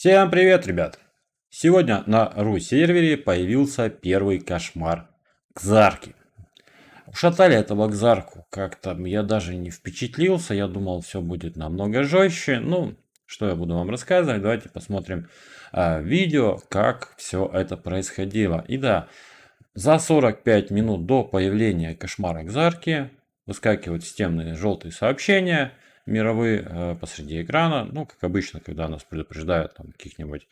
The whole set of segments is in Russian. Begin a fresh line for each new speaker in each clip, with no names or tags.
Всем привет, ребят! Сегодня на Ру-сервере появился первый кошмар Кзарки. Ушатали этого Кзарку как-то, я даже не впечатлился, я думал все будет намного жестче. Ну, что я буду вам рассказывать, давайте посмотрим э, видео, как все это происходило. И да, за 45 минут до появления кошмара Кзарки выскакивают системные желтые сообщения – мировые э, посреди экрана. Ну, как обычно, когда нас предупреждают о каких-нибудь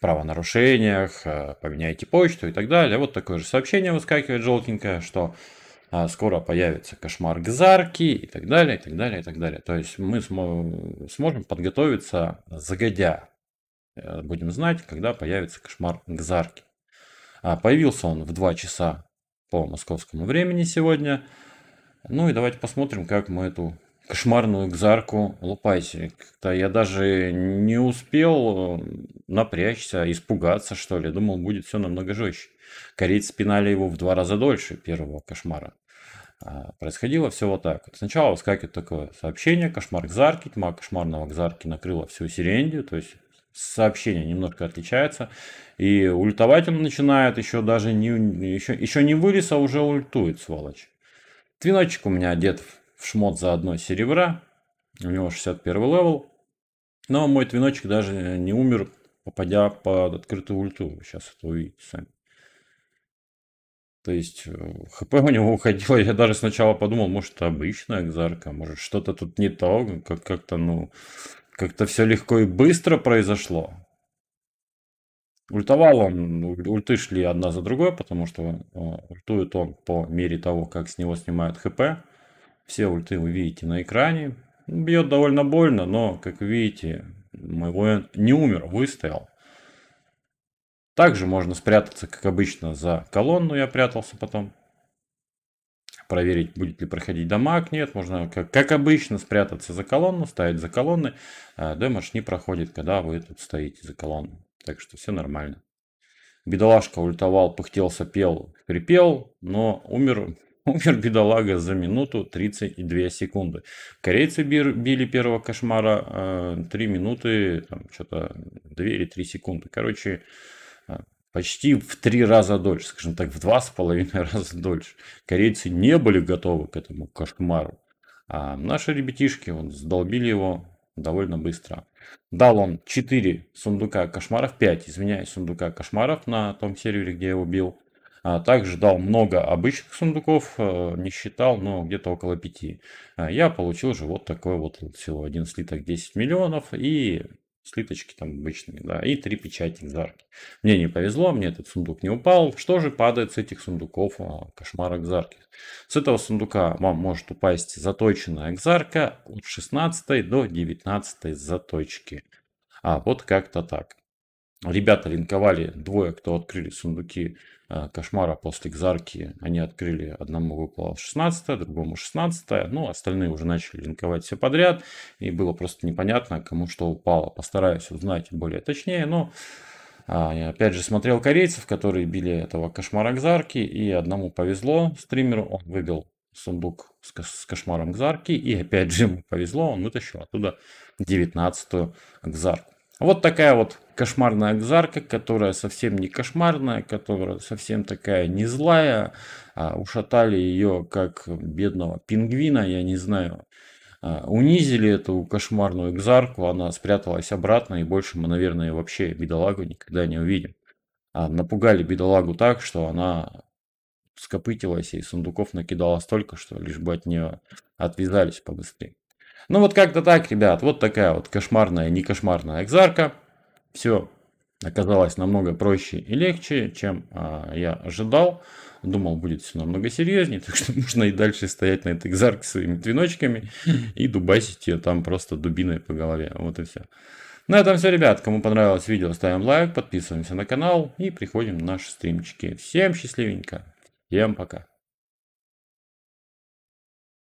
правонарушениях, э, поменяйте почту и так далее. Вот такое же сообщение выскакивает желтенькое, что э, скоро появится кошмар Гзарки и так далее, и так далее, и так далее. То есть мы сможем подготовиться загодя. Будем знать, когда появится кошмар Гзарки. А, появился он в 2 часа по московскому времени сегодня. Ну и давайте посмотрим, как мы эту кошмарную экзарку лупайсика. Я даже не успел э, напрячься, испугаться, что ли. Думал, будет все намного жестче. Корейцы пинали его в два раза дольше первого кошмара. А происходило все вот так. Сначала выскакивает такое сообщение, кошмар Кзарки, тьма кошмарного Кзарки накрыла всю Сирендию, то есть сообщение немножко отличается. И ультовать он начинает, еще даже не, еще, еще не вылез, а уже ультует, сволочь. Твиночек у меня одет в шмот за одно серебра. У него 61 левел. Но мой твиночек даже не умер, попадя под открытую ульту. Сейчас это увидите сами. То есть э, хп у него уходило. Я даже сначала подумал, может это обычная экзарка, может что-то тут не то, как- как-то, ну, как-то все легко и быстро произошло. Ультовал он, ульты шли одна за другой, потому что э, ультует он по мере того, как с него снимают хп. Все ульты вы видите на экране. Бьет довольно больно, но, как видите, мой воин не умер, выстоял. Также можно спрятаться, как обычно, за колонну. Я прятался потом. Проверить, будет ли проходить дамаг. Нет, можно, как, как обычно, спрятаться за колонну, ставить за колонны. А демедж не проходит, когда вы тут стоите за колонну. Так что все нормально. Бедолашка ультовал, пыхтел, пел, хрипел, но умер Умер бедолага за минуту 32 секунды. Корейцы били первого кошмара 3 э, минуты, там что-то 2 или 3 секунды. Короче, э, почти в 3 раза дольше, скажем так, в 2,5 раза дольше. Корейцы не были готовы к этому кошмару. А наши ребятишки вот, сдолбили его довольно быстро. Дал он 4 сундука кошмаров, 5, извиняюсь, сундука кошмаров на том сервере, где я его бил. А также дал много обычных сундуков, э, не считал, но где-то около 5. А я получил же вот такой вот всего один слиток 10 миллионов и слиточки там обычные, да, и три печати экзарки. Мне не повезло, мне этот сундук не упал. Что же падает с этих сундуков а, кошмар экзарки? С этого сундука вам может упасть заточенная экзарка от 16 до 19 заточки. А вот как-то так. Ребята линковали, двое, кто открыли сундуки э, кошмара после экзарки, они открыли, одному выпало 16 другому 16 ну, остальные уже начали линковать все подряд, и было просто непонятно, кому что упало. Постараюсь узнать более точнее, но а, я опять же смотрел корейцев, которые били этого кошмара экзарки, и одному повезло стримеру, он выбил сундук с, с кошмаром экзарки, и опять же ему повезло, он вытащил оттуда 19-ю экзарку. Вот такая вот кошмарная экзарка, которая совсем не кошмарная, которая совсем такая не злая. А, ушатали ее как бедного пингвина, я не знаю. А, унизили эту кошмарную Экзарку, она спряталась обратно, и больше мы, наверное, вообще бедолагу никогда не увидим. А, напугали бедолагу так, что она скопытилась и сундуков накидала столько, что лишь бы от нее отвязались побыстрее. Ну вот как-то так, ребят, вот такая вот кошмарная, не кошмарная экзарка. Все оказалось намного проще и легче, чем а, я ожидал. Думал, будет все намного серьезнее, так что нужно и дальше стоять на этой экзарке своими твиночками и дубасить ее там просто дубиной по голове. Вот и все. На этом все, ребят. Кому понравилось видео, ставим лайк, подписываемся на канал и приходим на наши стримчики. Всем счастливенько. Всем пока.